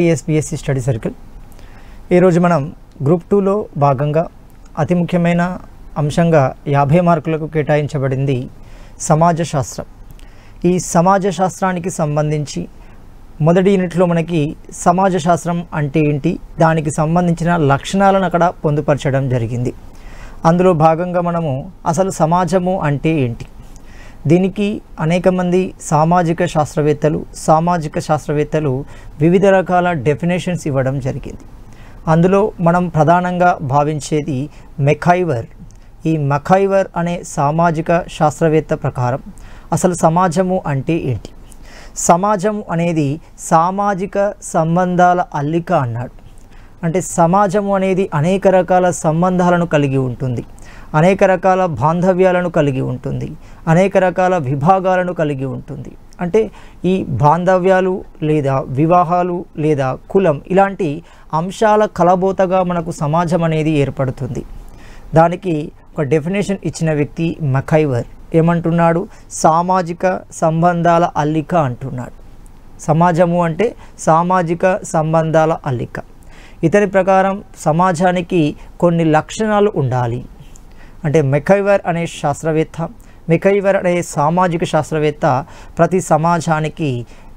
TSPSC study circle ఈరోజు మనం group టూలో భాగంగా అతి ముఖ్యమైన అంశంగా యాభై మార్కులకు కేటాయించబడింది సమాజ శాస్త్రం ఈ సమాజ శాస్త్రానికి సంబంధించి మొదటి యూనిట్లో మనకి సమాజ శాస్త్రం అంటే ఏంటి దానికి సంబంధించిన లక్షణాలను అక్కడ పొందుపరచడం జరిగింది అందులో భాగంగా మనము అసలు సమాజము అంటే ఏంటి దీనికి అనేక మంది సామాజిక శాస్త్రవేత్తలు సామాజిక శాస్త్రవేత్తలు వివిధ రకాల డెఫినేషన్స్ ఇవ్వడం జరిగింది అందులో మనం ప్రధానంగా భావించేది మెఖైవర్ ఈ మఖైవర్ అనే సామాజిక శాస్త్రవేత్త ప్రకారం అసలు సమాజము అంటే ఏంటి సమాజం అనేది సామాజిక సంబంధాల అల్లిక అన్నాడు అంటే సమాజము అనేది అనేక రకాల సంబంధాలను కలిగి ఉంటుంది అనేక రకాల బాంధవ్యాలను కలిగి ఉంటుంది అనేక రకాల విభాగాలను కలిగి ఉంటుంది అంటే ఈ బాంధవ్యాలు లేదా వివాహాలు లేదా కులం ఇలాంటి అంశాల కలబోతగా మనకు సమాజం అనేది ఏర్పడుతుంది దానికి ఒక డెఫినేషన్ ఇచ్చిన వ్యక్తి మఖైవర్ ఏమంటున్నాడు సామాజిక సంబంధాల అల్లిక అంటున్నాడు సమాజము అంటే సామాజిక సంబంధాల అల్లిక ఇతని ప్రకారం సమాజానికి కొన్ని లక్షణాలు ఉండాలి అంటే మెకైవర్ అనే శాస్త్రవేత్త మెకైవర్ అనే సామాజిక శాస్త్రవేత్త ప్రతి సమాజానికి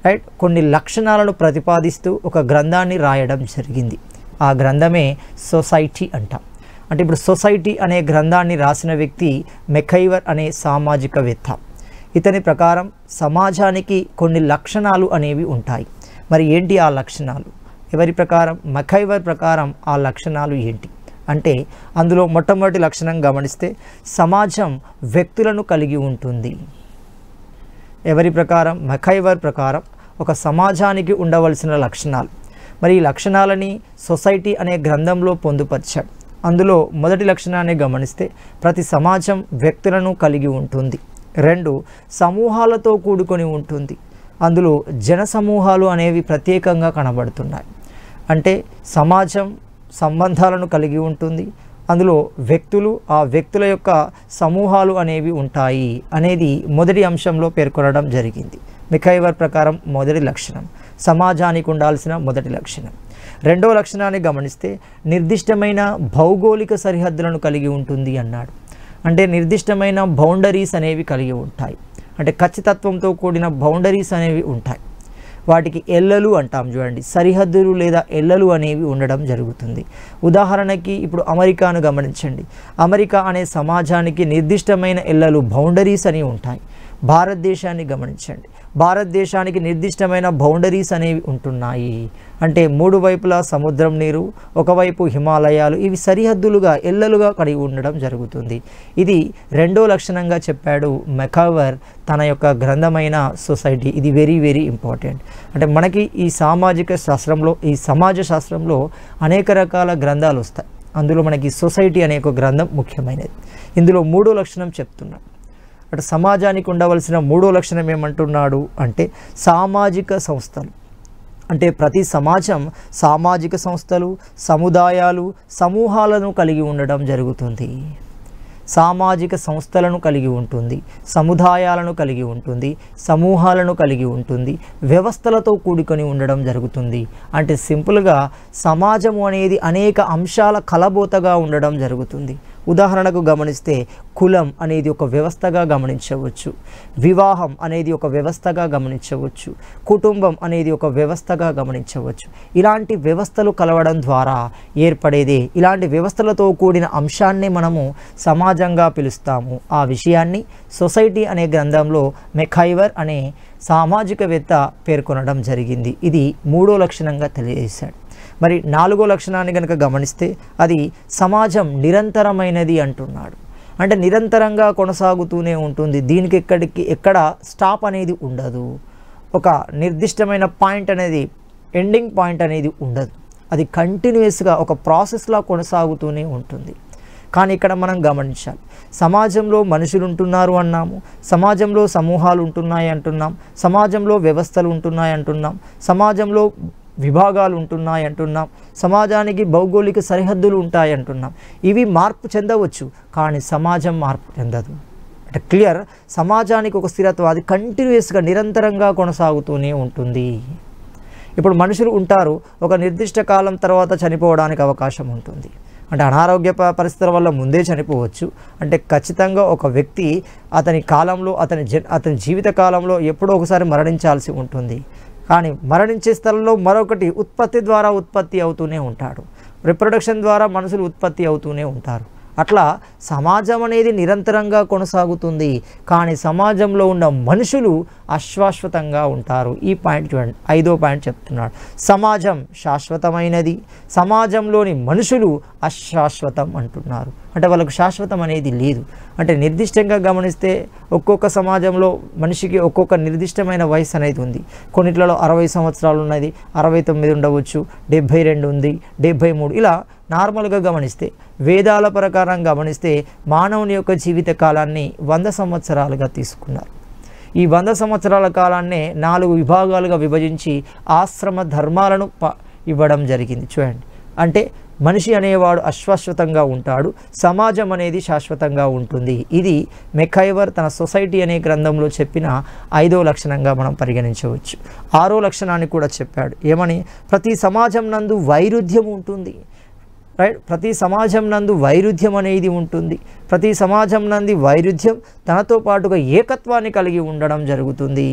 రైట్ కొన్ని లక్షణాలను ప్రతిపాదిస్తూ ఒక గ్రంథాన్ని రాయడం జరిగింది ఆ గ్రంథమే సొసైటీ అంట అంటే ఇప్పుడు సొసైటీ అనే గ్రంథాన్ని రాసిన వ్యక్తి మెకైవర్ అనే సామాజికవేత్త ఇతని ప్రకారం సమాజానికి కొన్ని లక్షణాలు అనేవి ఉంటాయి మరి ఏంటి ఆ లక్షణాలు ఎవరి ప్రకారం మఖైవర్ ప్రకారం ఆ లక్షణాలు ఏంటి అంటే అందులో మొట్టమొదటి లక్షణం గమనిస్తే సమాజం వ్యక్తులను కలిగి ఉంటుంది ఎవరి ప్రకారం మెఖైవర్ ప్రకారం ఒక సమాజానికి ఉండవలసిన లక్షణాలు మరి ఈ లక్షణాలని సొసైటీ అనే గ్రంథంలో పొందుపరిచాడు అందులో మొదటి లక్షణాన్ని గమనిస్తే ప్రతి సమాజం వ్యక్తులను కలిగి ఉంటుంది రెండు సమూహాలతో కూడుకొని ఉంటుంది అందులో జన సమూహాలు అనేవి ప్రత్యేకంగా కనబడుతున్నాయి అంటే సమాజం సంబంధాలను కలిగి ఉంటుంది అందులో వ్యక్తులు ఆ వ్యక్తుల యొక్క సమూహాలు అనేవి ఉంటాయి అనేది మొదటి అంశంలో పేర్కొనడం జరిగింది మిఖైవర్ ప్రకారం మొదటి లక్షణం సమాజానికి ఉండాల్సిన మొదటి లక్షణం రెండవ లక్షణాన్ని గమనిస్తే నిర్దిష్టమైన భౌగోళిక సరిహద్దులను కలిగి ఉంటుంది అన్నాడు అంటే నిర్దిష్టమైన బౌండరీస్ అనేవి కలిగి ఉంటాయి అంటే ఖచ్చితత్వంతో కూడిన బౌండరీస్ అనేవి ఉంటాయి వాటికి ఎల్లలు అంటాం చూడండి సరిహద్దులు లేదా ఎల్లలు అనేవి ఉండడం జరుగుతుంది ఉదాహరణకి ఇప్పుడు అమెరికాను గమనించండి అమెరికా అనే సమాజానికి నిర్దిష్టమైన ఎల్లలు బౌండరీస్ అని ఉంటాయి భారతదేశాన్ని గమనించండి భారతదేశానికి నిర్దిష్టమైన బౌండరీస్ అనేవి ఉంటున్నాయి అంటే మూడు వైపులా సముద్రం నీరు ఒకవైపు హిమాలయాలు ఇవి సరిహద్దులుగా ఎల్లలుగా కలిగి ఉండడం జరుగుతుంది ఇది రెండో లక్షణంగా చెప్పాడు మెకావర్ తన యొక్క గ్రంథమైన సొసైటీ ఇది వెరీ వెరీ ఇంపార్టెంట్ అంటే మనకి ఈ సామాజిక శాస్త్రంలో ఈ సమాజ శాస్త్రంలో అనేక రకాల గ్రంథాలు వస్తాయి అందులో మనకి సొసైటీ అనే ఒక గ్రంథం ముఖ్యమైనది ఇందులో మూడో లక్షణం చెప్తున్నాం అటు సమాజానికి ఉండవలసిన మూడో లక్షణం ఏమంటున్నాడు అంటే సామాజిక సంస్థలు అంటే ప్రతి సమాజం సామాజిక సంస్థలు సముదాయాలు సమూహాలను కలిగి ఉండడం జరుగుతుంది సామాజిక సంస్థలను కలిగి ఉంటుంది సముదాయాలను కలిగి ఉంటుంది సమూహాలను కలిగి ఉంటుంది వ్యవస్థలతో కూడుకొని ఉండడం జరుగుతుంది అంటే సింపుల్గా సమాజము అనేది అనేక అంశాల కలబోతగా ఉండడం జరుగుతుంది ఉదాహరణకు గమనిస్తే కులం అనేది ఒక వ్యవస్థగా గమనించవచ్చు వివాహం అనేది ఒక వ్యవస్థగా గమనించవచ్చు కుటుంబం అనేది ఒక వ్యవస్థగా గమనించవచ్చు ఇలాంటి వ్యవస్థలు కలవడం ద్వారా ఏర్పడేదే ఇలాంటి వ్యవస్థలతో కూడిన అంశాన్ని మనము సమాజంగా పిలుస్తాము ఆ విషయాన్ని సొసైటీ అనే గ్రంథంలో మెఖైవర్ అనే సామాజికవేత్త పేర్కొనడం జరిగింది ఇది మూడో లక్షణంగా తెలియజేశాడు మరి నాలుగో లక్షణాన్ని కనుక గమనిస్తే అది సమాజం నిరంతరమైనది అంటున్నాడు అంటే నిరంతరంగా కొనసాగుతూనే ఉంటుంది దీనికి ఎక్కడికి ఎక్కడ స్టాప్ అనేది ఉండదు ఒక నిర్దిష్టమైన పాయింట్ అనేది ఎండింగ్ పాయింట్ అనేది ఉండదు అది కంటిన్యూస్గా ఒక ప్రాసెస్లా కొనసాగుతూనే ఉంటుంది కానీ ఇక్కడ మనం గమనించాలి సమాజంలో మనుషులు ఉంటున్నారు అన్నాము సమాజంలో సమూహాలు ఉంటున్నాయి అంటున్నాం సమాజంలో వ్యవస్థలు ఉంటున్నాయి అంటున్నాం సమాజంలో విభాగాలు ఉంటున్నాయి అంటున్నాం సమాజానికి భౌగోళిక సరిహద్దులు ఉంటాయి అంటున్నాం ఇవి మార్పు చెందవచ్చు కానీ సమాజం మార్పు చెందదు అంటే క్లియర్ సమాజానికి ఒక స్థిరత్వం అది కంటిన్యూస్గా నిరంతరంగా కొనసాగుతూనే ఉంటుంది ఇప్పుడు మనుషులు ఉంటారు ఒక నిర్దిష్ట కాలం తర్వాత చనిపోవడానికి అవకాశం ఉంటుంది అంటే అనారోగ్య పరిస్థితుల వల్ల ముందే చనిపోవచ్చు అంటే ఖచ్చితంగా ఒక వ్యక్తి అతని కాలంలో అతని జ అతని జీవిత కాలంలో ఎప్పుడో ఒకసారి మరణించాల్సి ఉంటుంది కానీ మరణించే స్థలంలో మరొకటి ఉత్పత్తి ద్వారా ఉత్పత్తి అవుతూనే ఉంటాడు రిప్రొడక్షన్ ద్వారా మనుషులు ఉత్పత్తి అవుతూనే ఉంటారు అట్లా సమాజం అనేది నిరంతరంగా కొనసాగుతుంది కానీ సమాజంలో ఉన్న మనుషులు అశ్వాశ్వతంగా ఉంటారు ఈ పాయింట్ చూడండి ఐదో పాయింట్ చెప్తున్నాడు సమాజం శాశ్వతమైనది సమాజంలోని మనుషులు అశాశ్వతం అంటున్నారు అంటే వాళ్ళకు శాశ్వతం అనేది లేదు అంటే నిర్దిష్టంగా గమనిస్తే ఒక్కొక్క సమాజంలో మనిషికి ఒక్కొక్క నిర్దిష్టమైన వయసు అనేది ఉంది కొన్నిట్లలో అరవై సంవత్సరాలు ఉన్నది అరవై తొమ్మిది ఉండవచ్చు డెబ్భై రెండు ఉంది డెబ్భై మూడు ఇలా నార్మల్గా గమనిస్తే వేదాల ప్రకారం గమనిస్తే మానవుని యొక్క జీవిత కాలాన్ని వంద సంవత్సరాలుగా తీసుకున్నారు ఈ వంద సంవత్సరాల కాలాన్నే నాలుగు విభాగాలుగా విభజించి ఆశ్రమ ధర్మాలను ఇవ్వడం జరిగింది చూడండి అంటే మనిషి అనేవాడు అశ్వాశ్వతంగా ఉంటాడు సమాజం అనేది శాశ్వతంగా ఉంటుంది ఇది మెకైవర్ తన సొసైటీ అనే గ్రంథంలో చెప్పిన ఐదో లక్షణంగా మనం పరిగణించవచ్చు ఆరో లక్షణాన్ని కూడా చెప్పాడు ఏమని ప్రతి సమాజం నందు వైరుధ్యం ఉంటుంది రైట్ ప్రతి సమాజం నందు వైరుధ్యం అనేది ఉంటుంది ప్రతి సమాజం నంది వైరుధ్యం తనతో పాటుగా ఏకత్వాన్ని కలిగి ఉండడం జరుగుతుంది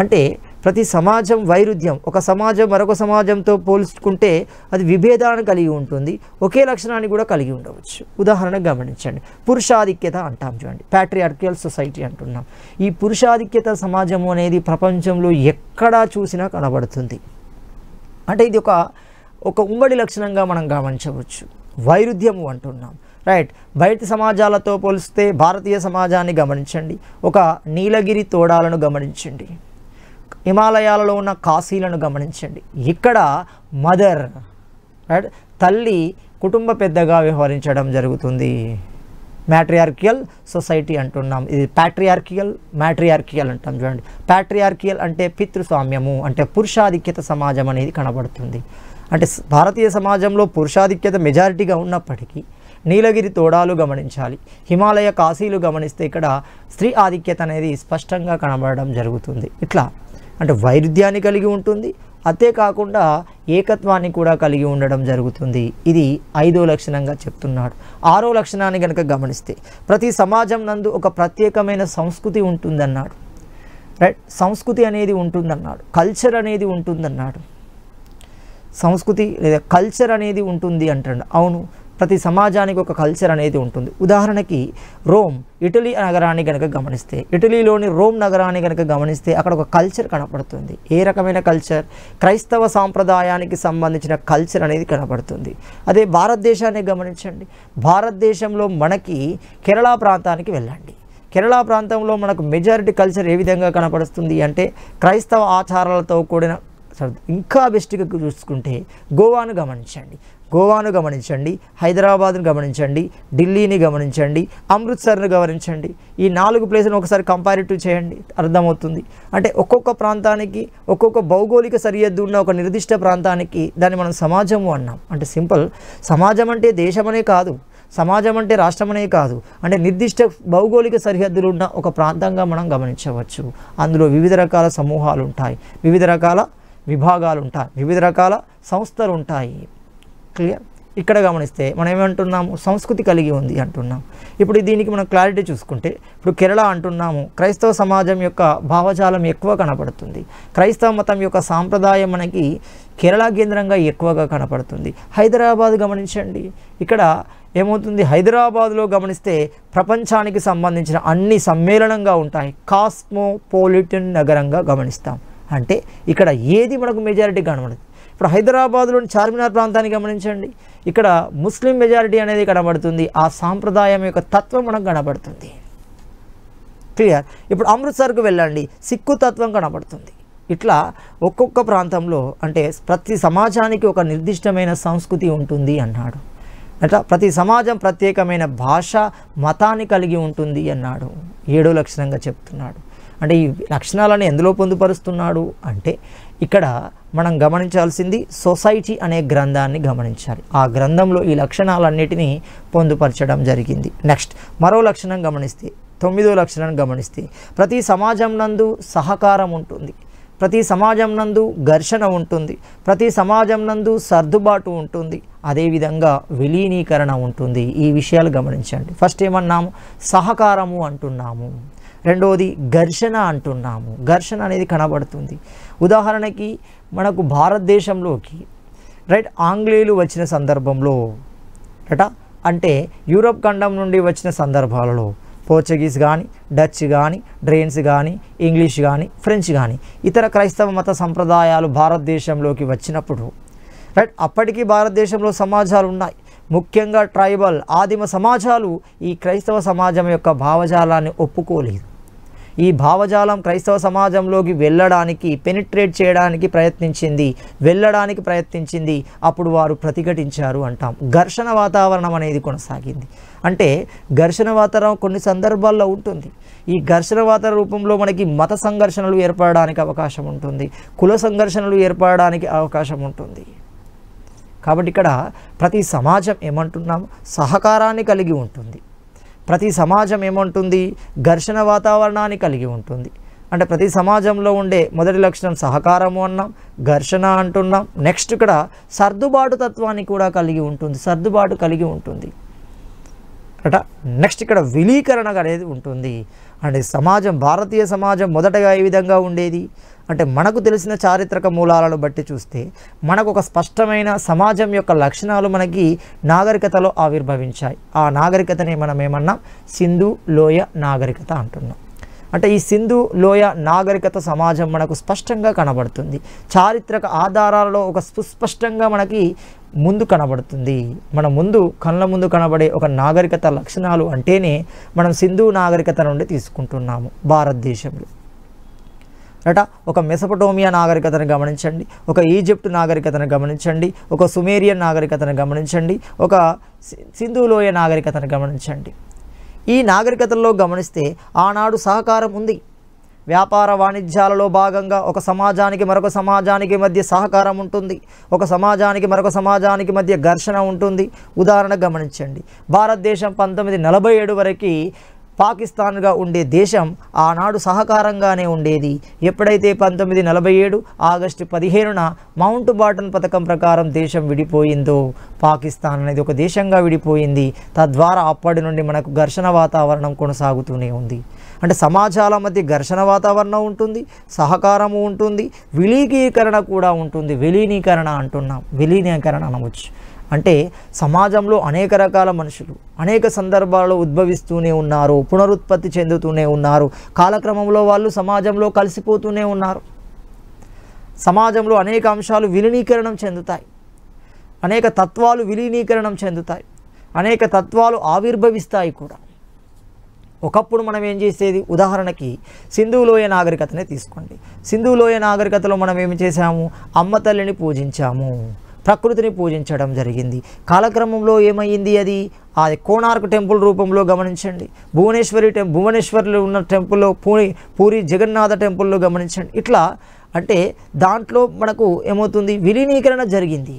అంటే ప్రతి సమాజం వైరుధ్యం ఒక సమాజం మరొక సమాజంతో పోల్చుకుంటే అది విభేదాన్ని కలిగి ఉంటుంది ఒకే లక్షణాన్ని కూడా కలిగి ఉండవచ్చు ఉదాహరణ గమనించండి పురుషాధిక్యత అంటాం చూడండి ప్యాట్రియార్కియల్ సొసైటీ అంటున్నాం ఈ పురుషాధిక్యత సమాజము అనేది ప్రపంచంలో ఎక్కడా చూసినా కనబడుతుంది అంటే ఇది ఒక ఒక ఉమ్మడి లక్షణంగా మనం గమనించవచ్చు వైరుధ్యము అంటున్నాం రైట్ బయట సమాజాలతో పోలిస్తే భారతీయ సమాజాన్ని గమనించండి ఒక నీలగిరి తోడాలను గమనించండి హిమాలయాలలో ఉన్న కాశీలను గమనించండి ఇక్కడ మదర్ రైట్ తల్లి కుటుంబ పెద్దగా వ్యవహరించడం జరుగుతుంది మ్యాట్రియార్కియల్ సొసైటీ అంటున్నాం ఇది ప్యాట్రియార్కియల్ మ్యాట్రియార్కియల్ అంటాం చూడండి ప్యాట్రియార్కియల్ అంటే పితృస్వామ్యము అంటే పురుషాధిక్యత సమాజం అనేది కనబడుతుంది అంటే భారతీయ సమాజంలో పురుషాధిక్యత మెజారిటీగా ఉన్నప్పటికీ నీలగిరి తోడాలు గమనించాలి హిమాలయ కాశీలు గమనిస్తే ఇక్కడ స్త్రీ ఆధిక్యత అనేది స్పష్టంగా కనబడడం జరుగుతుంది ఇట్లా అంటే వైరుధ్యాన్ని కలిగి ఉంటుంది అంతేకాకుండా ఏకత్వాన్ని కూడా కలిగి ఉండడం జరుగుతుంది ఇది ఐదో లక్షణంగా చెప్తున్నాడు ఆరో లక్షణాన్ని కనుక గమనిస్తే ప్రతి సమాజం నందు ఒక ప్రత్యేకమైన సంస్కృతి ఉంటుందన్నాడు రైట్ సంస్కృతి అనేది ఉంటుందన్నాడు కల్చర్ అనేది ఉంటుందన్నాడు సంస్కృతి లేదా కల్చర్ అనేది ఉంటుంది అంటాడు అవును ప్రతి సమాజానికి ఒక కల్చర్ అనేది ఉంటుంది ఉదాహరణకి రోమ్ ఇటలీ నగరాన్ని కనుక గమనిస్తే ఇటలీలోని రోమ్ నగరాన్ని కనుక గమనిస్తే అక్కడ ఒక కల్చర్ కనపడుతుంది ఏ రకమైన కల్చర్ క్రైస్తవ సాంప్రదాయానికి సంబంధించిన కల్చర్ అనేది కనపడుతుంది అదే భారతదేశాన్ని గమనించండి భారతదేశంలో మనకి కేరళ ప్రాంతానికి వెళ్ళండి కేరళ ప్రాంతంలో మనకు మెజారిటీ కల్చర్ ఏ విధంగా కనపడుతుంది అంటే క్రైస్తవ ఆచారాలతో కూడిన ఇంకా బెస్ట్గా చూసుకుంటే గోవాను గమనించండి గోవాను గమనించండి హైదరాబాద్ను గమనించండి ఢిల్లీని గమనించండి అమృత్సర్ను గమనించండి ఈ నాలుగు ప్లేసులను ఒకసారి కంపారిటివ్ చేయండి అర్థమవుతుంది అంటే ఒక్కొక్క ప్రాంతానికి ఒక్కొక్క భౌగోళిక సరిహద్దు ఉన్న ఒక నిర్దిష్ట ప్రాంతానికి దాన్ని మనం సమాజము అన్నాం అంటే సింపుల్ సమాజం అంటే దేశమనే కాదు సమాజం అంటే రాష్ట్రమనే కాదు అంటే నిర్దిష్ట భౌగోళిక సరిహద్దులు ఉన్న ఒక ప్రాంతంగా మనం గమనించవచ్చు అందులో వివిధ రకాల సమూహాలు ఉంటాయి వివిధ రకాల విభాగాలు ఉంటాయి వివిధ రకాల సంస్థలు ఉంటాయి క్లియర్ ఇక్కడ గమనిస్తే మనం ఏమంటున్నాము సంస్కృతి కలిగి ఉంది అంటున్నాం ఇప్పుడు దీనికి మనం క్లారిటీ చూసుకుంటే ఇప్పుడు కేరళ అంటున్నాము క్రైస్తవ సమాజం యొక్క భావజాలం ఎక్కువ కనపడుతుంది క్రైస్తవ మతం యొక్క సాంప్రదాయం మనకి కేరళ కేంద్రంగా ఎక్కువగా కనపడుతుంది హైదరాబాద్ గమనించండి ఇక్కడ ఏమవుతుంది హైదరాబాద్లో గమనిస్తే ప్రపంచానికి సంబంధించిన అన్ని సమ్మేళనంగా ఉంటాయి కాస్మోపోలిటన్ నగరంగా గమనిస్తాం అంటే ఇక్కడ ఏది మనకు మెజారిటీ కనబడదు ఇప్పుడు హైదరాబాద్లోని చార్మినార్ ప్రాంతాన్ని గమనించండి ఇక్కడ ముస్లిం మెజారిటీ అనేది కనబడుతుంది ఆ సాంప్రదాయం యొక్క తత్వం మనకు కనబడుతుంది క్లియర్ ఇప్పుడు అమృత్సర్కు వెళ్ళండి సిక్కు తత్వం కనబడుతుంది ఇట్లా ఒక్కొక్క ప్రాంతంలో అంటే ప్రతి సమాజానికి ఒక నిర్దిష్టమైన సంస్కృతి ఉంటుంది అన్నాడు అట్లా ప్రతి సమాజం ప్రత్యేకమైన భాష మతాన్ని కలిగి ఉంటుంది అన్నాడు ఏడో లక్షణంగా చెప్తున్నాడు అంటే ఈ లక్షణాలను ఎందులో పొందుపరుస్తున్నాడు అంటే ఇక్కడ మనం గమనించాల్సింది సొసైటీ అనే గ్రంథాన్ని గమనించాలి ఆ గ్రంథంలో ఈ లక్షణాలన్నిటినీ పొందుపరచడం జరిగింది నెక్స్ట్ మరో లక్షణం గమనిస్తే తొమ్మిదో లక్షణం గమనిస్తే ప్రతి సమాజం నందు సహకారం ఉంటుంది ప్రతి సమాజం నందు ఘర్షణ ఉంటుంది ప్రతి సమాజం నందు సర్దుబాటు ఉంటుంది అదేవిధంగా విలీనీకరణ ఉంటుంది ఈ విషయాలు గమనించండి ఫస్ట్ ఏమన్నాము సహకారము అంటున్నాము రెండవది ఘర్షణ అంటున్నాము ఘర్షణ అనేది కనబడుతుంది ఉదాహరణకి మనకు భారతదేశంలోకి రైట్ ఆంగ్లేయులు వచ్చిన సందర్భంలో రట అంటే యూరోప్ ఖండం నుండి వచ్చిన సందర్భాలలో పోర్చుగీస్ కానీ డచ్ కానీ డ్రెయిన్స్ కానీ ఇంగ్లీష్ కానీ ఫ్రెంచ్ కానీ ఇతర క్రైస్తవ మత సంప్రదాయాలు భారతదేశంలోకి వచ్చినప్పుడు రైట్ అప్పటికీ భారతదేశంలో సమాజాలు ఉన్నాయి ముఖ్యంగా ట్రైబల్ ఆదిమ సమాజాలు ఈ క్రైస్తవ సమాజం యొక్క భావజాలాన్ని ఒప్పుకోలేదు ఈ భావజాలం క్రైస్తవ సమాజంలోకి వెళ్ళడానికి పెనిట్రేట్ చేయడానికి ప్రయత్నించింది వెళ్ళడానికి ప్రయత్నించింది అప్పుడు వారు ప్రతిఘటించారు అంటాం ఘర్షణ వాతావరణం అనేది కొనసాగింది అంటే ఘర్షణ వాతావరణం కొన్ని సందర్భాల్లో ఉంటుంది ఈ ఘర్షణ వాతావరణ రూపంలో మనకి మత సంఘర్షణలు ఏర్పడడానికి అవకాశం ఉంటుంది కుల సంఘర్షణలు ఏర్పడడానికి అవకాశం ఉంటుంది కాబట్టి ఇక్కడ ప్రతి సమాజం ఏమంటున్నాము సహకారాన్ని కలిగి ఉంటుంది ప్రతి సమాజం ఏమంటుంది ఘర్షణ వాతావరణాన్ని కలిగి ఉంటుంది అంటే ప్రతి సమాజంలో ఉండే మొదటి లక్షణం సహకారము అన్నాం ఘర్షణ అంటున్నాం నెక్స్ట్ ఇక్కడ సర్దుబాటు తత్వాన్ని కూడా కలిగి ఉంటుంది సర్దుబాటు కలిగి ఉంటుంది అట నెక్స్ట్ ఇక్కడ విలీకరణ అనేది ఉంటుంది అంటే సమాజం భారతీయ సమాజం మొదటగా ఏ విధంగా ఉండేది అంటే మనకు తెలిసిన చారిత్రక మూలాలను బట్టి చూస్తే మనకు ఒక స్పష్టమైన సమాజం యొక్క లక్షణాలు మనకి నాగరికతలో ఆవిర్భవించాయి ఆ నాగరికతని మనం ఏమన్నాం సింధు లోయ నాగరికత అంటున్నాం అంటే ఈ సింధు లోయ నాగరికత సమాజం మనకు స్పష్టంగా కనబడుతుంది చారిత్రక ఆధారాలలో ఒక సుస్పష్టంగా మనకి ముందు కనబడుతుంది మన ముందు కళ్ళ ముందు కనబడే ఒక నాగరికత లక్షణాలు అంటేనే మనం సింధు నాగరికత నుండి తీసుకుంటున్నాము భారతదేశంలో అట ఒక మెసపటోమియా నాగరికతను గమనించండి ఒక ఈజిప్ట్ నాగరికతను గమనించండి ఒక సుమేరియన్ నాగరికతను గమనించండి ఒక సింధులోయ నాగరికతను గమనించండి ఈ నాగరికతల్లో గమనిస్తే ఆనాడు సహకారం ఉంది వ్యాపార వాణిజ్యాలలో భాగంగా ఒక సమాజానికి మరొక సమాజానికి మధ్య సహకారం ఉంటుంది ఒక సమాజానికి మరొక సమాజానికి మధ్య ఘర్షణ ఉంటుంది ఉదాహరణ గమనించండి భారతదేశం పంతొమ్మిది నలభై ఏడు వరకు పాకిస్తాన్గా ఉండే దేశం ఆనాడు సహకారంగానే ఉండేది ఎప్పుడైతే పంతొమ్మిది నలభై ఏడు ఆగస్టు పదిహేనున మౌంట్ బాటన్ పథకం ప్రకారం దేశం విడిపోయిందో పాకిస్తాన్ అనేది ఒక దేశంగా విడిపోయింది తద్వారా అప్పటి నుండి మనకు ఘర్షణ వాతావరణం కొనసాగుతూనే ఉంది అంటే సమాజాల మధ్య ఘర్షణ వాతావరణం ఉంటుంది సహకారము ఉంటుంది విలీకీకరణ కూడా ఉంటుంది విలీనీకరణ అంటున్నాం విలీనీకరణ అనవచ్చు అంటే సమాజంలో అనేక రకాల మనుషులు అనేక సందర్భాల్లో ఉద్భవిస్తూనే ఉన్నారు పునరుత్పత్తి చెందుతూనే ఉన్నారు కాలక్రమంలో వాళ్ళు సమాజంలో కలిసిపోతూనే ఉన్నారు సమాజంలో అనేక అంశాలు విలీనీకరణం చెందుతాయి అనేక తత్వాలు విలీనీకరణం చెందుతాయి అనేక తత్వాలు ఆవిర్భవిస్తాయి కూడా ఒకప్పుడు మనం ఏం చేసేది ఉదాహరణకి సింధువులోయ నాగరికతనే తీసుకోండి సింధువులోయ నాగరికతలో మనం ఏమి చేసాము అమ్మ తల్లిని పూజించాము ప్రకృతిని పూజించడం జరిగింది కాలక్రమంలో ఏమైంది అది ఆ కోణార్క్ టెంపుల్ రూపంలో గమనించండి భువనేశ్వరి టెం భువనేశ్వర్లో ఉన్న టెంపుల్లో పూరి పూరి జగన్నాథ టెంపుల్లో గమనించండి ఇట్లా అంటే దాంట్లో మనకు ఏమవుతుంది విలీనీకరణ జరిగింది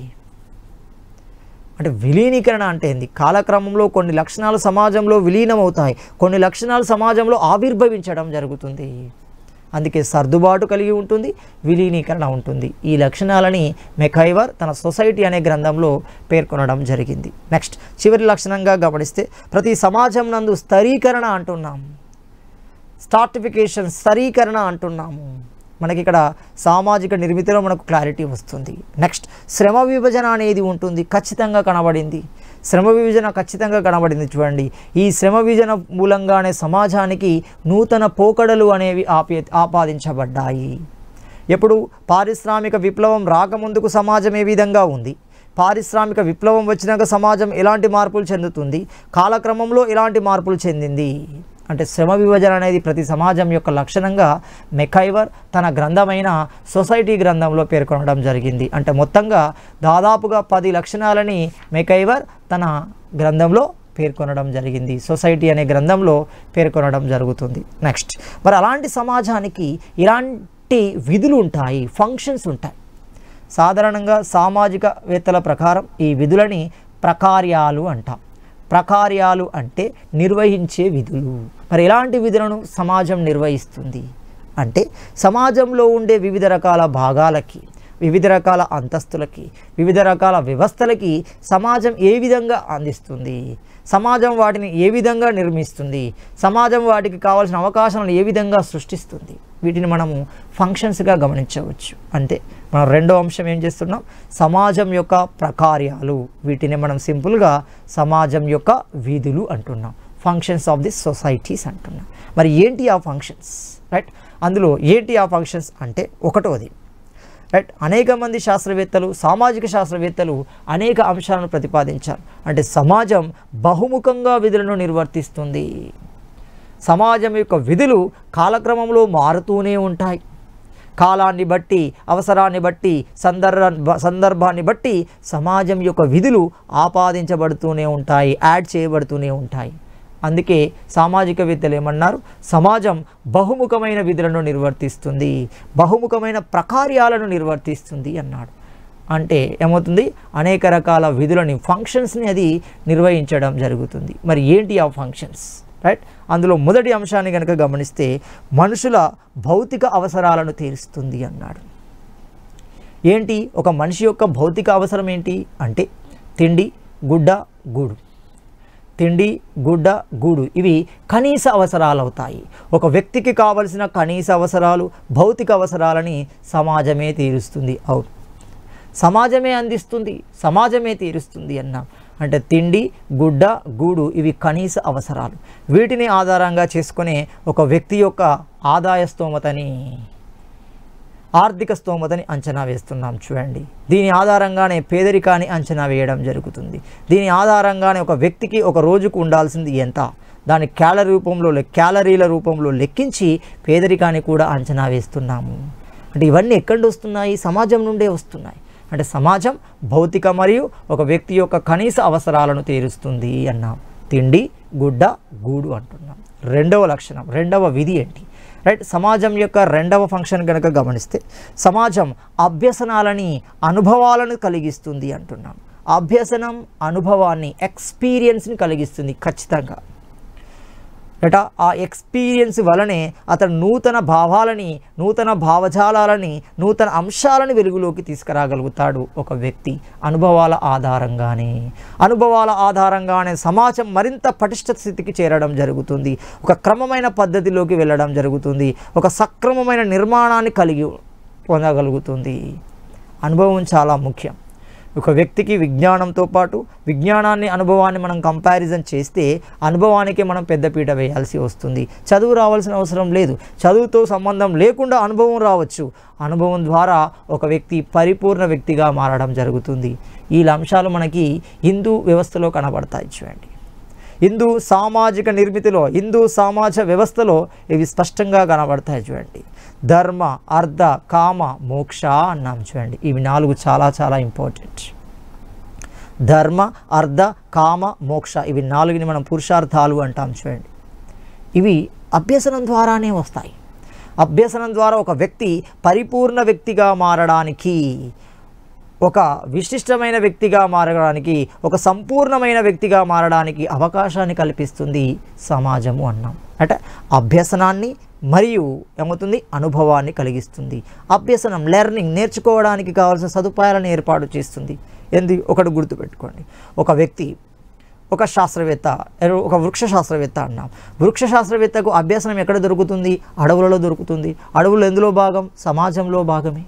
అంటే విలీనీకరణ అంటే ఏంది కాలక్రమంలో కొన్ని లక్షణాలు సమాజంలో విలీనమవుతాయి కొన్ని లక్షణాలు సమాజంలో ఆవిర్భవించడం జరుగుతుంది అందుకే సర్దుబాటు కలిగి ఉంటుంది విలీనీకరణ ఉంటుంది ఈ లక్షణాలని మెకైవర్ తన సొసైటీ అనే గ్రంథంలో పేర్కొనడం జరిగింది నెక్స్ట్ చివరి లక్షణంగా గమనిస్తే ప్రతి సమాజం నందు స్థరీకరణ అంటున్నాం స్టార్టిఫికేషన్ స్థరీకరణ అంటున్నాము మనకి ఇక్కడ సామాజిక నిర్మితిలో మనకు క్లారిటీ వస్తుంది నెక్స్ట్ శ్రమ విభజన అనేది ఉంటుంది ఖచ్చితంగా కనబడింది శ్రమ విభజన ఖచ్చితంగా కనబడింది చూడండి ఈ శ్రమ విభజన మూలంగానే సమాజానికి నూతన పోకడలు అనేవి ఆపే ఆపాదించబడ్డాయి ఎప్పుడు పారిశ్రామిక విప్లవం రాకముందుకు సమాజం ఏ విధంగా ఉంది పారిశ్రామిక విప్లవం వచ్చినాక సమాజం ఎలాంటి మార్పులు చెందుతుంది కాలక్రమంలో ఎలాంటి మార్పులు చెందింది అంటే శ్రమ విభజన అనేది ప్రతి సమాజం యొక్క లక్షణంగా మెకైవర్ తన గ్రంథమైన సొసైటీ గ్రంథంలో పేర్కొనడం జరిగింది అంటే మొత్తంగా దాదాపుగా పది లక్షణాలని మెకైవర్ తన గ్రంథంలో పేర్కొనడం జరిగింది సొసైటీ అనే గ్రంథంలో పేర్కొనడం జరుగుతుంది నెక్స్ట్ మరి అలాంటి సమాజానికి ఇలాంటి విధులు ఉంటాయి ఫంక్షన్స్ ఉంటాయి సాధారణంగా సామాజికవేత్తల ప్రకారం ఈ విధులని ప్రకార్యాలు అంటాం ప్రకార్యాలు అంటే నిర్వహించే విధులు మరి ఎలాంటి విధులను సమాజం నిర్వహిస్తుంది అంటే సమాజంలో ఉండే వివిధ రకాల భాగాలకి వివిధ రకాల అంతస్తులకి వివిధ రకాల వ్యవస్థలకి సమాజం ఏ విధంగా అందిస్తుంది సమాజం వాటిని ఏ విధంగా నిర్మిస్తుంది సమాజం వాటికి కావాల్సిన అవకాశాలను ఏ విధంగా సృష్టిస్తుంది వీటిని మనము ఫంక్షన్స్గా గమనించవచ్చు అంతే మనం రెండో అంశం ఏం చేస్తున్నాం సమాజం యొక్క ప్రకార్యాలు వీటిని మనం సింపుల్గా సమాజం యొక్క వీధులు అంటున్నాం ఫంక్షన్స్ ఆఫ్ ది సొసైటీస్ అంటున్నాం మరి ఏంటి ఆ ఫంక్షన్స్ రైట్ అందులో ఏంటి ఆ ఫంక్షన్స్ అంటే ఒకటోది రైట్ అనేక మంది శాస్త్రవేత్తలు సామాజిక శాస్త్రవేత్తలు అనేక అంశాలను ప్రతిపాదించారు అంటే సమాజం బహుముఖంగా విధులను నిర్వర్తిస్తుంది సమాజం యొక్క విధులు కాలక్రమంలో మారుతూనే ఉంటాయి కాలాన్ని బట్టి అవసరాన్ని బట్టి సందర్భ సందర్భాన్ని బట్టి సమాజం యొక్క విధులు ఆపాదించబడుతూనే ఉంటాయి యాడ్ చేయబడుతూనే ఉంటాయి అందుకే సామాజికవేత్తలు ఏమన్నారు సమాజం బహుముఖమైన విధులను నిర్వర్తిస్తుంది బహుముఖమైన ప్రకార్యాలను నిర్వర్తిస్తుంది అన్నాడు అంటే ఏమవుతుంది అనేక రకాల విధులని ఫంక్షన్స్ని అది నిర్వహించడం జరుగుతుంది మరి ఏంటి ఆ ఫంక్షన్స్ రైట్ అందులో మొదటి అంశాన్ని కనుక గమనిస్తే మనుషుల భౌతిక అవసరాలను తీరుస్తుంది అన్నాడు ఏంటి ఒక మనిషి యొక్క భౌతిక అవసరం ఏంటి అంటే తిండి గుడ్డ గూడు తిండి గుడ్డ గూడు ఇవి కనీస అవసరాలు అవుతాయి ఒక వ్యక్తికి కావలసిన కనీస అవసరాలు భౌతిక అవసరాలని సమాజమే తీరుస్తుంది అవును సమాజమే అందిస్తుంది సమాజమే తీరుస్తుంది అన్నాం అంటే తిండి గుడ్డ గూడు ఇవి కనీస అవసరాలు వీటిని ఆధారంగా చేసుకునే ఒక వ్యక్తి యొక్క ఆదాయ స్తోమతని ఆర్థిక స్తోమతని అంచనా వేస్తున్నాం చూడండి దీని ఆధారంగానే పేదరికాన్ని అంచనా వేయడం జరుగుతుంది దీని ఆధారంగానే ఒక వ్యక్తికి ఒక రోజుకు ఉండాల్సింది ఎంత దాని క్యాలరీ రూపంలో క్యాలరీల రూపంలో లెక్కించి పేదరికాన్ని కూడా అంచనా వేస్తున్నాము అంటే ఇవన్నీ ఎక్కడి వస్తున్నాయి సమాజం నుండే వస్తున్నాయి అంటే సమాజం భౌతిక మరియు ఒక వ్యక్తి యొక్క కనీస అవసరాలను తీరుస్తుంది అన్నాం తిండి గుడ్డ గూడు అంటున్నాం రెండవ లక్షణం రెండవ విధి ఏంటి రైట్ సమాజం యొక్క రెండవ ఫంక్షన్ కనుక గమనిస్తే సమాజం అభ్యసనాలని అనుభవాలను కలిగిస్తుంది అంటున్నాం అభ్యసనం అనుభవాన్ని ఎక్స్పీరియన్స్ని కలిగిస్తుంది ఖచ్చితంగా అట ఆ ఎక్స్పీరియన్స్ వలనే అతను నూతన భావాలని నూతన భావజాలాలని నూతన అంశాలని వెలుగులోకి తీసుకురాగలుగుతాడు ఒక వ్యక్తి అనుభవాల ఆధారంగానే అనుభవాల ఆధారంగానే సమాజం మరింత పటిష్ట స్థితికి చేరడం జరుగుతుంది ఒక క్రమమైన పద్ధతిలోకి వెళ్ళడం జరుగుతుంది ఒక సక్రమమైన నిర్మాణాన్ని కలిగి పొందగలుగుతుంది అనుభవం చాలా ముఖ్యం ఒక వ్యక్తికి విజ్ఞానంతో పాటు విజ్ఞానాన్ని అనుభవాన్ని మనం కంపారిజన్ చేస్తే అనుభవానికి మనం పెద్దపీట వేయాల్సి వస్తుంది చదువు రావాల్సిన అవసరం లేదు చదువుతో సంబంధం లేకుండా అనుభవం రావచ్చు అనుభవం ద్వారా ఒక వ్యక్తి పరిపూర్ణ వ్యక్తిగా మారడం జరుగుతుంది ఈ అంశాలు మనకి హిందూ వ్యవస్థలో కనబడతాయి చూడండి హిందూ సామాజిక నిర్మితిలో హిందూ సమాజ వ్యవస్థలో ఇవి స్పష్టంగా కనబడతాయి చూడండి ధర్మ అర్ధ కామ మోక్ష అన్నాం చూడండి ఇవి నాలుగు చాలా చాలా ఇంపార్టెంట్ ధర్మ అర్ధ కామ మోక్ష ఇవి నాలుగుని మనం పురుషార్థాలు అంటాం చూడండి ఇవి అభ్యసనం ద్వారానే వస్తాయి అభ్యసనం ద్వారా ఒక వ్యక్తి పరిపూర్ణ వ్యక్తిగా మారడానికి ఒక విశిష్టమైన వ్యక్తిగా మారడానికి ఒక సంపూర్ణమైన వ్యక్తిగా మారడానికి అవకాశాన్ని కల్పిస్తుంది సమాజము అన్నాం అంటే అభ్యసనాన్ని మరియు ఏమవుతుంది అనుభవాన్ని కలిగిస్తుంది అభ్యసనం లెర్నింగ్ నేర్చుకోవడానికి కావాల్సిన సదుపాయాలను ఏర్పాటు చేస్తుంది ఎందు ఒకటి గుర్తుపెట్టుకోండి ఒక వ్యక్తి ఒక శాస్త్రవేత్త ఒక వృక్ష శాస్త్రవేత్త అన్నాం వృక్ష శాస్త్రవేత్తకు అభ్యసనం ఎక్కడ దొరుకుతుంది అడవులలో దొరుకుతుంది అడవులు ఎందులో భాగం సమాజంలో భాగమే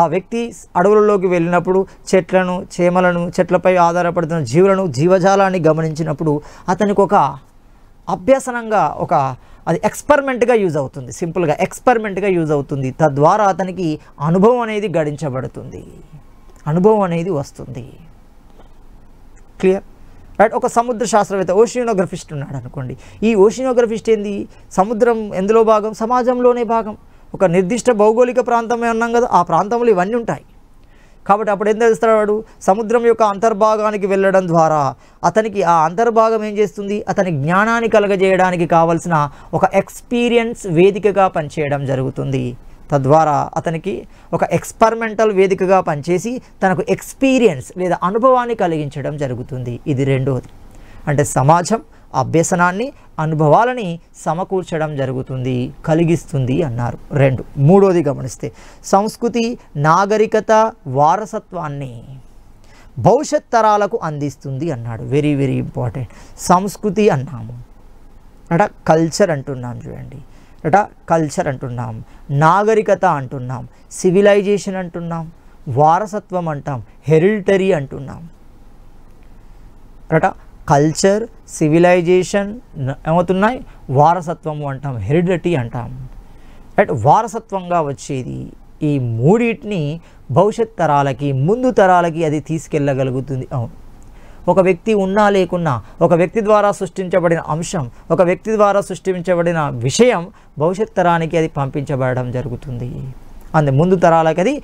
ఆ వ్యక్తి అడవులలోకి వెళ్ళినప్పుడు చెట్లను చేమలను చెట్లపై ఆధారపడుతున్న జీవులను జీవజాలాన్ని గమనించినప్పుడు అతనికి ఒక అభ్యసనంగా ఒక అది ఎక్స్పెరిమెంట్గా యూజ్ అవుతుంది సింపుల్గా ఎక్స్పెరిమెంట్గా యూజ్ అవుతుంది తద్వారా అతనికి అనుభవం అనేది గడించబడుతుంది అనుభవం అనేది వస్తుంది క్లియర్ రైట్ ఒక సముద్ర శాస్త్రవేత్త ఓషియోనోగ్రఫిస్ట్ ఉన్నాడు అనుకోండి ఈ ఓషియోనోగ్రఫిస్ట్ ఏంది సముద్రం ఎందులో భాగం సమాజంలోనే భాగం ఒక నిర్దిష్ట భౌగోళిక ప్రాంతమే అన్నాం కదా ఆ ప్రాంతంలో ఇవన్నీ ఉంటాయి కాబట్టి అప్పుడు ఏం తెలుస్తాడు సముద్రం యొక్క అంతర్భాగానికి వెళ్ళడం ద్వారా అతనికి ఆ అంతర్భాగం ఏం చేస్తుంది అతని జ్ఞానాన్ని కలగజేయడానికి కావలసిన ఒక ఎక్స్పీరియన్స్ వేదికగా పనిచేయడం జరుగుతుంది తద్వారా అతనికి ఒక ఎక్స్పెరిమెంటల్ వేదికగా పనిచేసి తనకు ఎక్స్పీరియన్స్ లేదా అనుభవాన్ని కలిగించడం జరుగుతుంది ఇది రెండవది అంటే సమాజం అభ్యసనాన్ని అనుభవాలని సమకూర్చడం జరుగుతుంది కలిగిస్తుంది అన్నారు రెండు మూడోది గమనిస్తే సంస్కృతి నాగరికత వారసత్వాన్ని భవిష్యత్ తరాలకు అందిస్తుంది అన్నాడు వెరీ వెరీ ఇంపార్టెంట్ సంస్కృతి అన్నాము అట కల్చర్ అంటున్నాం చూడండి అట కల్చర్ అంటున్నాం నాగరికత అంటున్నాం సివిలైజేషన్ అంటున్నాం వారసత్వం అంటాం హెరిటరీ అంటున్నాం అట కల్చర్ సివిలైజేషన్ ఏమవుతున్నాయి వారసత్వము అంటాం హెరిడిటీ అంటాం అట్ వారసత్వంగా వచ్చేది ఈ మూడింటిని భవిష్యత్ తరాలకి ముందు తరాలకి అది తీసుకెళ్ళగలుగుతుంది అవును ఒక వ్యక్తి ఉన్నా లేకున్నా ఒక వ్యక్తి ద్వారా సృష్టించబడిన అంశం ఒక వ్యక్తి ద్వారా సృష్టించబడిన విషయం భవిష్యత్ తరానికి అది పంపించబడడం జరుగుతుంది అందు ముందు తరాలకి అది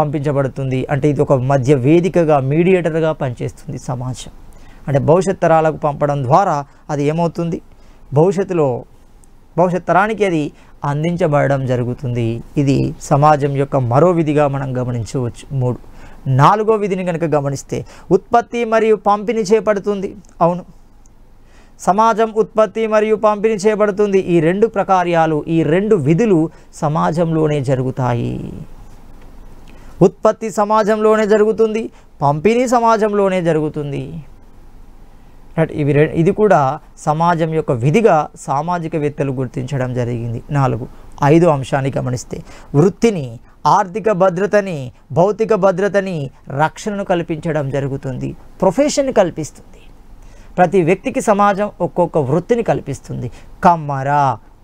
పంపించబడుతుంది అంటే ఇది ఒక మధ్య వేదికగా మీడియేటర్గా పనిచేస్తుంది సమాజం అంటే భవిష్యత్ తరాలకు పంపడం ద్వారా అది ఏమవుతుంది భవిష్యత్తులో భవిష్యత్ తరానికి అది అందించబడడం జరుగుతుంది ఇది సమాజం యొక్క మరో విధిగా మనం గమనించవచ్చు మూడు నాలుగో విధిని కనుక గమనిస్తే ఉత్పత్తి మరియు పంపిణీ చేపడుతుంది అవును సమాజం ఉత్పత్తి మరియు పంపిణీ చేయబడుతుంది ఈ రెండు ప్రకార్యాలు ఈ రెండు విధులు సమాజంలోనే జరుగుతాయి ఉత్పత్తి సమాజంలోనే జరుగుతుంది పంపిణీ సమాజంలోనే జరుగుతుంది ఇవి ఇది కూడా సమాజం యొక్క విధిగా సామాజికవేత్తలు గుర్తించడం జరిగింది నాలుగు ఐదు అంశాన్ని గమనిస్తే వృత్తిని ఆర్థిక భద్రతని భౌతిక భద్రతని రక్షణను కల్పించడం జరుగుతుంది ప్రొఫెషన్ కల్పిస్తుంది ప్రతి వ్యక్తికి సమాజం ఒక్కొక్క వృత్తిని కల్పిస్తుంది కమ్మర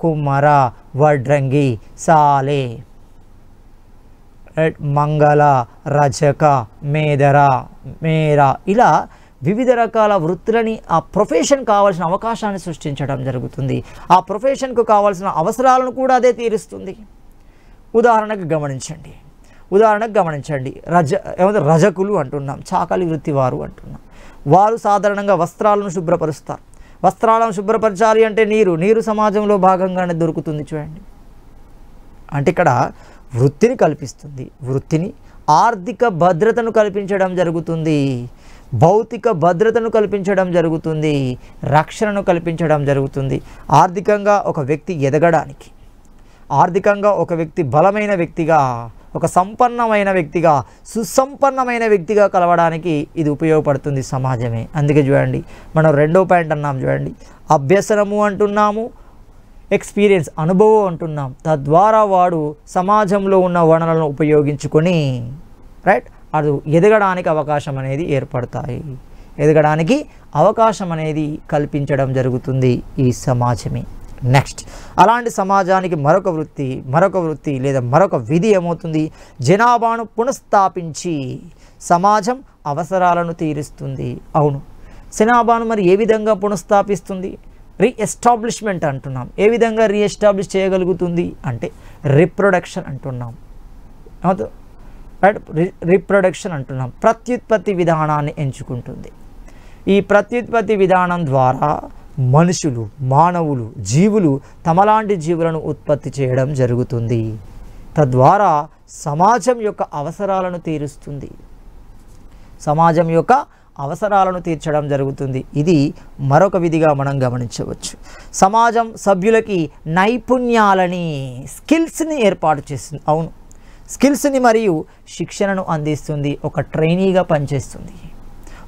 కుమ్మర వడ్రంగి సాలే మంగళ రజక మేదర మేర ఇలా వివిధ రకాల వృత్తులని ఆ ప్రొఫెషన్ కావాల్సిన అవకాశాన్ని సృష్టించడం జరుగుతుంది ఆ ప్రొఫెషన్కు కావాల్సిన అవసరాలను కూడా అదే తీరుస్తుంది ఉదాహరణకు గమనించండి ఉదాహరణకు గమనించండి రజ ఏమంటే రజకులు అంటున్నాం చాకలి వృత్తి వారు అంటున్నాం వారు సాధారణంగా వస్త్రాలను శుభ్రపరుస్తారు వస్త్రాలను శుభ్రపరచాలి అంటే నీరు నీరు సమాజంలో భాగంగానే దొరుకుతుంది చూడండి అంటే ఇక్కడ వృత్తిని కల్పిస్తుంది వృత్తిని ఆర్థిక భద్రతను కల్పించడం జరుగుతుంది భౌతిక భద్రతను కల్పించడం జరుగుతుంది రక్షణను కల్పించడం జరుగుతుంది ఆర్థికంగా ఒక వ్యక్తి ఎదగడానికి ఆర్థికంగా ఒక వ్యక్తి బలమైన వ్యక్తిగా ఒక సంపన్నమైన వ్యక్తిగా సుసంపన్నమైన వ్యక్తిగా కలవడానికి ఇది ఉపయోగపడుతుంది సమాజమే అందుకే చూడండి మనం రెండో పాయింట్ అన్నాం చూడండి అభ్యసనము అంటున్నాము ఎక్స్పీరియన్స్ అనుభవం అంటున్నాం తద్వారా వాడు సమాజంలో ఉన్న వనరులను ఉపయోగించుకొని రైట్ అది ఎదగడానికి అవకాశం అనేది ఏర్పడతాయి ఎదగడానికి అవకాశం అనేది కల్పించడం జరుగుతుంది ఈ సమాజమే నెక్స్ట్ అలాంటి సమాజానికి మరొక వృత్తి మరొక వృత్తి లేదా మరొక విధి ఏమవుతుంది జనాభాను పునఃస్థాపించి సమాజం అవసరాలను తీరుస్తుంది అవును జనాభాను మరి ఏ విధంగా పునఃస్థాపిస్తుంది రీఎస్టాబ్లిష్మెంట్ అంటున్నాం ఏ విధంగా రీఎస్టాబ్లిష్ చేయగలుగుతుంది అంటే రిప్రొడక్షన్ అంటున్నాం రైట్ రీప్రొడక్షన్ అంటున్నాం ప్రత్యుత్పత్తి విధానాన్ని ఎంచుకుంటుంది ఈ ప్రత్యుత్పత్తి విధానం ద్వారా మనుషులు మానవులు జీవులు తమలాంటి జీవులను ఉత్పత్తి చేయడం జరుగుతుంది తద్వారా సమాజం యొక్క అవసరాలను తీరుస్తుంది సమాజం యొక్క అవసరాలను తీర్చడం జరుగుతుంది ఇది మరొక విధిగా మనం గమనించవచ్చు సమాజం సభ్యులకి నైపుణ్యాలని స్కిల్స్ని ఏర్పాటు చేస్తుంది అవును స్కిల్స్ని మరియు శిక్షణను అందిస్తుంది ఒక ట్రైనీగా పనిచేస్తుంది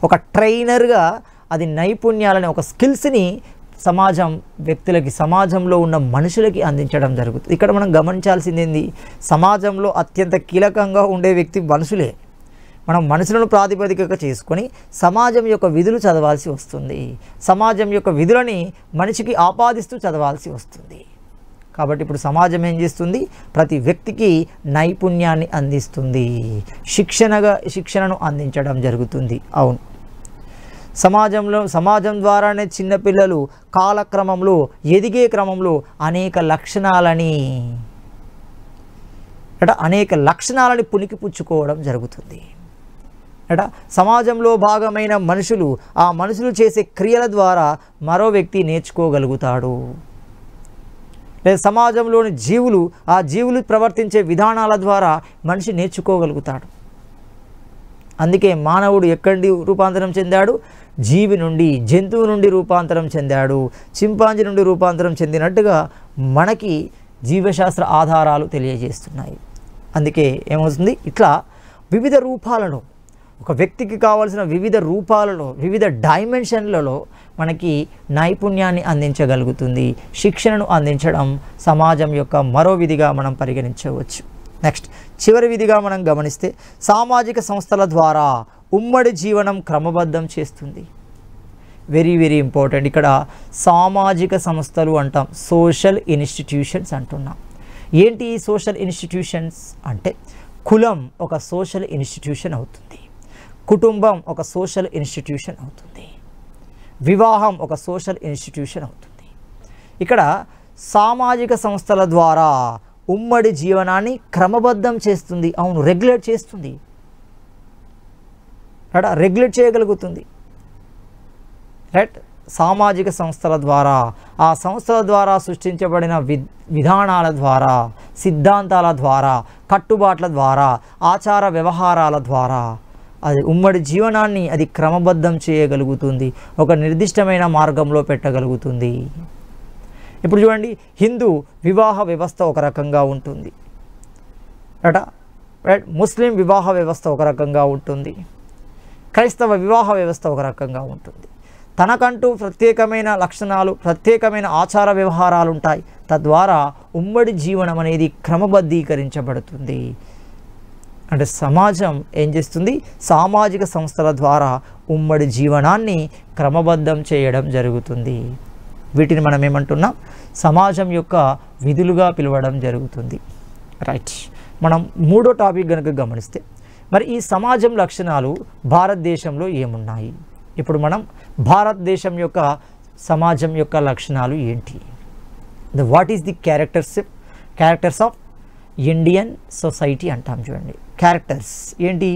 ఒక ట్రైనర్గా అది నైపుణ్యాలని ఒక స్కిల్స్ని సమాజం వ్యక్తులకి సమాజంలో ఉన్న మనుషులకి అందించడం జరుగుతుంది ఇక్కడ మనం గమనించాల్సింది ఏంది సమాజంలో అత్యంత కీలకంగా ఉండే వ్యక్తి మనుషులే మనం మనుషులను ప్రాతిపదికగా చేసుకొని సమాజం యొక్క విధులు చదవాల్సి వస్తుంది సమాజం యొక్క విధులని మనిషికి ఆపాదిస్తూ చదవాల్సి వస్తుంది కాబట్టి ఇప్పుడు సమాజం ఏం చేస్తుంది ప్రతి వ్యక్తికి నైపుణ్యాన్ని అందిస్తుంది శిక్షణగా శిక్షణను అందించడం జరుగుతుంది అవును సమాజంలో సమాజం ద్వారానే చిన్నపిల్లలు కాలక్రమంలో ఎదిగే క్రమంలో అనేక లక్షణాలని అంటే అనేక లక్షణాలని పుణికిపుచ్చుకోవడం జరుగుతుంది అట సమాజంలో భాగమైన మనుషులు ఆ మనుషులు చేసే క్రియల ద్వారా మరో వ్యక్తి నేర్చుకోగలుగుతాడు లేదా సమాజంలోని జీవులు ఆ జీవులు ప్రవర్తించే విధానాల ద్వారా మనిషి నేర్చుకోగలుగుతాడు అందుకే మానవుడు ఎక్కడి రూపాంతరం చెందాడు జీవి నుండి జంతువు నుండి రూపాంతరం చెందాడు చింపాంజీ నుండి రూపాంతరం చెందినట్టుగా మనకి జీవశాస్త్ర ఆధారాలు తెలియజేస్తున్నాయి అందుకే ఏమవుతుంది ఇట్లా వివిధ రూపాలను ఒక వ్యక్తికి కావాల్సిన వివిధ రూపాలలో వివిధ డైమెన్షన్లలో మనకి నైపుణ్యాన్ని అందించగలుగుతుంది శిక్షణను అందించడం సమాజం యొక్క మరో విధిగా మనం పరిగణించవచ్చు నెక్స్ట్ చివరి విధిగా మనం గమనిస్తే సామాజిక సంస్థల ద్వారా ఉమ్మడి జీవనం క్రమబద్ధం చేస్తుంది వెరీ వెరీ ఇంపార్టెంట్ ఇక్కడ సామాజిక సంస్థలు అంటాం సోషల్ ఇన్స్టిట్యూషన్స్ అంటున్నాం ఏంటి సోషల్ ఇన్స్టిట్యూషన్స్ అంటే కులం ఒక సోషల్ ఇన్స్టిట్యూషన్ అవుతుంది కుటుంబం ఒక సోషల్ ఇన్స్టిట్యూషన్ అవుతుంది వివాహం ఒక సోషల్ ఇన్స్టిట్యూషన్ అవుతుంది ఇక్కడ సామాజిక సంస్థల ద్వారా ఉమ్మడి జీవనాన్ని క్రమబద్ధం చేస్తుంది అవును రెగ్యులేట్ చేస్తుంది రైట్ రెగ్యులేట్ చేయగలుగుతుంది రైట్ సామాజిక సంస్థల ద్వారా ఆ సంస్థల ద్వారా సృష్టించబడిన విధానాల ద్వారా సిద్ధాంతాల ద్వారా కట్టుబాట్ల ద్వారా ఆచార వ్యవహారాల ద్వారా అది ఉమ్మడి జీవనాన్ని అది క్రమబద్ధం చేయగలుగుతుంది ఒక నిర్దిష్టమైన మార్గంలో పెట్టగలుగుతుంది ఇప్పుడు చూడండి హిందూ వివాహ వ్యవస్థ ఒక రకంగా ఉంటుంది అట రైట్ ముస్లిం వివాహ వ్యవస్థ ఒక రకంగా ఉంటుంది క్రైస్తవ వివాహ వ్యవస్థ ఒక రకంగా ఉంటుంది తనకంటూ ప్రత్యేకమైన లక్షణాలు ప్రత్యేకమైన ఆచార వ్యవహారాలు ఉంటాయి తద్వారా ఉమ్మడి జీవనం అనేది క్రమబద్ధీకరించబడుతుంది అంటే సమాజం ఏం చేస్తుంది సామాజిక సంస్థల ద్వారా ఉమ్మడి జీవనాన్ని క్రమబద్ధం చేయడం జరుగుతుంది వీటిని మనం ఏమంటున్నాం సమాజం యొక్క విధులుగా పిలవడం జరుగుతుంది రైట్ మనం మూడో టాపిక్ కనుక గమనిస్తే మరి ఈ సమాజం లక్షణాలు భారతదేశంలో ఏమున్నాయి ఇప్పుడు మనం భారతదేశం యొక్క సమాజం యొక్క లక్షణాలు ఏంటి the what is the characters characters of Indian society అంటాం చూడండి క్యారెక్టర్స్ ఏంటి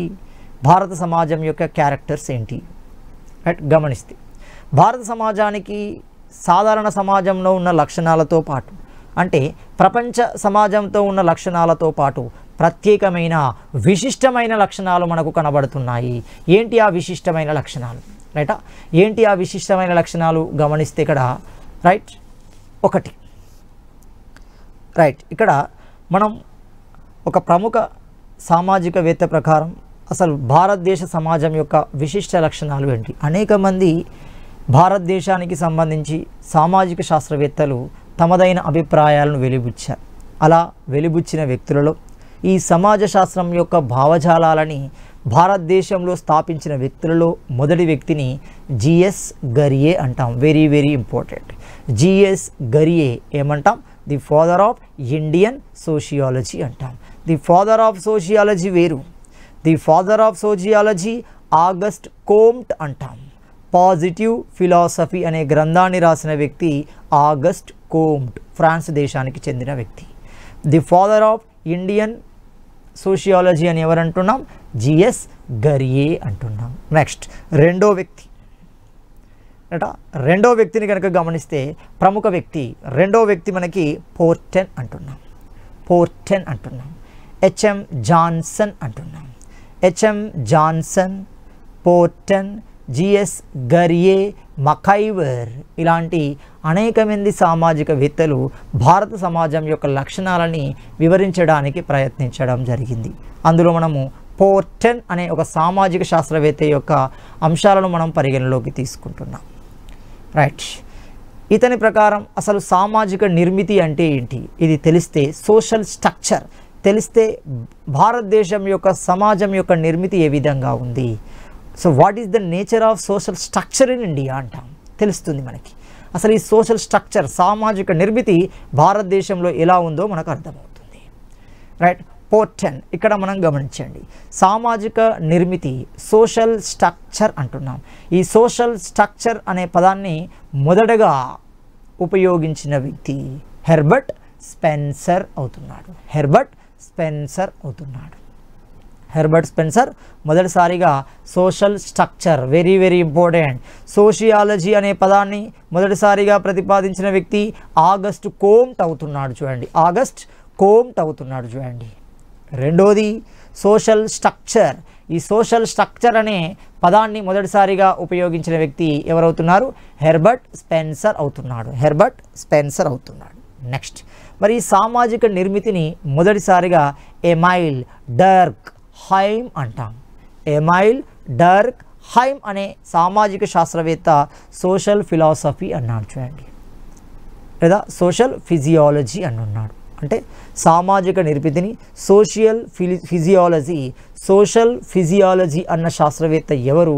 భారత సమాజం యొక్క క్యారెక్టర్స్ ఏంటి అట్ గమనిస్తే భారత సమాజానికి సాధారణ సమాజంలో ఉన్న లక్షణాలతో పాటు అంటే ప్రపంచ సమాజంతో ఉన్న లక్షణాలతో పాటు ప్రత్యేకమైన విశిష్టమైన లక్షణాలు మనకు కనబడుతున్నాయి ఏంటి ఆ విశిష్టమైన లక్షణాలు రైటా ఏంటి ఆ విశిష్టమైన లక్షణాలు గమనిస్తే ఇక్కడ రైట్ ఒకటి రైట్ ఇక్కడ మనం ఒక ప్రముఖ సామాజికవేత్త ప్రకారం అసలు భారతదేశ సమాజం యొక్క విశిష్ట లక్షణాలు ఏంటి అనేక మంది భారతదేశానికి సంబంధించి సామాజిక శాస్త్రవేత్తలు తమదైన అభిప్రాయాలను వెలిబుచ్చారు అలా వెలిబుచ్చిన వ్యక్తులలో ఈ సమాజ శాస్త్రం యొక్క భావజాలాలని భారతదేశంలో స్థాపించిన వ్యక్తులలో మొదటి వ్యక్తిని జిఎస్ గరియే అంటాం very very important GS Ghurye ఏమంటాం the father of Indian sociology అంటాం ది ఫాదర్ ఆఫ్ సోషియాలజీ వేరు the father of sociology Auguste Comte అంటాం పాజిటివ్ ఫిలాసఫీ అనే గ్రంథాన్ని రాసిన వ్యక్తి ఆగస్ట్ కోమ్ట్ ఫ్రాన్స్ దేశానికి చెందిన వ్యక్తి the father of Indian sociology అని ఎవరంటున్నాం జిఎస్ గరియే అంటున్నాం నెక్స్ట్ రెండో వ్యక్తి అట రెండో వ్యక్తిని కనుక గమనిస్తే ప్రముఖ వ్యక్తి రెండో వ్యక్తి మనకి పోర్టెన్ అంటున్నాం పోర్టెన్ అంటున్నాం హెచ్ఎం జాన్సన్ అంటున్నాం హెచ్ఎం జాన్సన్ పోర్టన్ జిఎస్ గరియే మకైవర్ ఇలాంటి అనేక మంది సామాజికవేత్తలు భారత సమాజం యొక్క లక్షణాలని వివరించడానికి ప్రయత్నించడం జరిగింది అందులో మనము పోర్టన్ అనే ఒక సామాజిక శాస్త్రవేత్త యొక్క అంశాలను మనం పరిగణలోకి తీసుకుంటున్నాం రైట్ ఇతని ప్రకారం అసలు సామాజిక నిర్మితి అంటే ఏంటి ఇది తెలిస్తే సోషల్ స్ట్రక్చర్ తెలిస్తే భారతదేశం యొక్క సమాజం యొక్క నిర్మితి ఏ విధంగా ఉంది so what is the nature of social structure in India అంటాం తెలుస్తుంది మనకి అసలు ఈ సోషల్ స్ట్రక్చర్ సామాజిక నిర్మితి భారతదేశంలో ఎలా ఉందో మనకు అర్థమవుతుంది రైట్ పోర్టెన్ ఇక్కడ మనం గమనించండి సామాజిక నిర్మితి సోషల్ స్ట్రక్చర్ అంటున్నాం ఈ సోషల్ స్ట్రక్చర్ అనే పదాన్ని మొదటగా ఉపయోగించిన వ్యక్తి హెర్బర్ట్ స్పెన్సర్ అవుతున్నాడు హెర్బర్ట్ స్పెన్సర్ అవుతున్నాడు హెర్బర్ట్ స్పెన్సర్ మొదటిసారిగా social structure very very important sociology అనే పదాన్ని మొదటిసారిగా ప్రతిపాదించిన వ్యక్తి ఆగస్ట్ కోమ్ట్ అవుతున్నాడు చూడండి ఆగస్ట్ కోమ్ట్ అవుతున్నాడు చూడండి రెండోది సోషల్ స్ట్రక్చర్ ఈ సోషల్ స్ట్రక్చర్ అనే పదాన్ని మొదటిసారిగా ఉపయోగించిన వ్యక్తి ఎవరవుతున్నారు హెర్బర్ట్ స్పెన్సర్ అవుతున్నాడు హెర్బర్ట్ స్పెన్సర్ అవుతున్నాడు నెక్స్ట్ మరి సామాజిక నిర్మితిని మొదటిసారిగా ఎమైల్ డర్క్ హైమ్ అంటాం ఎమైల్ డర్క్ హైమ్ అనే సామాజిక శాస్త్రవేత్త సోషల్ ఫిలాసఫీ అన్నాడు చూడండి లేదా సోషల్ ఫిజియాలజీ అని ఉన్నాడు అంటే సామాజిక నిర్మితిని సోషియల్ ఫిలి ఫిజియాలజీ సోషల్ ఫిజియాలజీ అన్న శాస్త్రవేత్త ఎవరు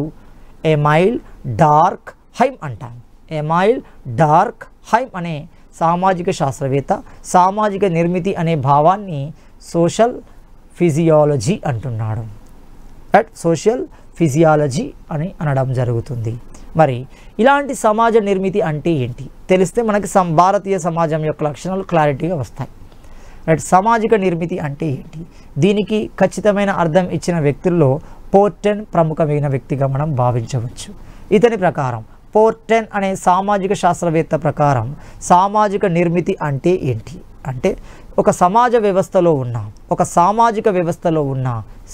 ఎమైల్ డార్క్ హైమ్ అంటాం ఎమైల్ డార్క్ హైమ్ అనే సామాజిక శాస్త్రవేత్త సామాజిక నిర్మితి అనే భావాన్ని సోషల్ ఫిజియాలజీ అంటున్నాడు అట్ సోషల్ ఫిజియాలజీ అని అనడం జరుగుతుంది మరి ఇలాంటి సమాజ నిర్మితి అంటే ఏంటి తెలిస్తే మనకి సం భారతీయ సమాజం యొక్క లక్షణాలు క్లారిటీగా వస్తాయి రైట్ సామాజిక నిర్మితి అంటే ఏంటి దీనికి ఖచ్చితమైన అర్థం ఇచ్చిన వ్యక్తుల్లో పోర్టెన్ ప్రముఖమైన వ్యక్తిగా మనం భావించవచ్చు ఇతని ప్రకారం పోర్టెన్ అనే సామాజిక శాస్త్రవేత్త ప్రకారం సామాజిక నిర్మితి అంటే ఏంటి అంటే ఒక సమాజ వ్యవస్థలో ఉన్న ఒక సామాజిక వ్యవస్థలో ఉన్న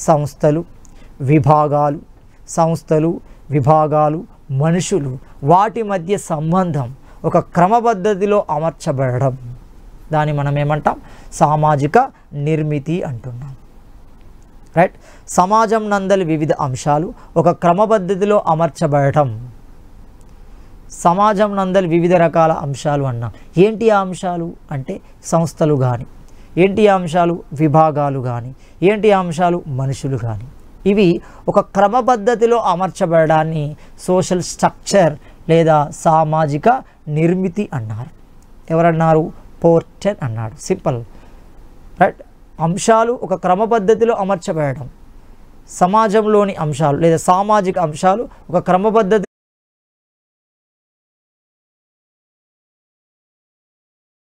సంస్థలు విభాగాలు సంస్థలు విభాగాలు మనుషులు వాటి మధ్య సంబంధం ఒక క్రమబద్ధతిలో అమర్చబడడం దాన్ని మనం ఏమంటాం సామాజిక నిర్మితి అంటున్నాం రైట్ సమాజం నందలి వివిధ అంశాలు ఒక క్రమబద్ధతిలో అమర్చబడటం సమాజం నందలి వివిధ రకాల అంశాలు అన్నా ఏంటి ఆ అంశాలు అంటే సంస్థలు కానీ ఏంటి ఆ అంశాలు విభాగాలు కానీ ఏంటి ఆ అంశాలు మనుషులు కానీ ఇవి ఒక క్రమపద్ధతిలో అమర్చబడడాన్ని సోషల్ స్ట్రక్చర్ లేదా సామాజిక నిర్మితి అన్నారు ఎవరన్నారు పోర్టెన్ అన్నాడు సింపుల్ రైట్ అంశాలు ఒక క్రమ అమర్చబడడం సమాజంలోని అంశాలు లేదా సామాజిక అంశాలు ఒక క్రమ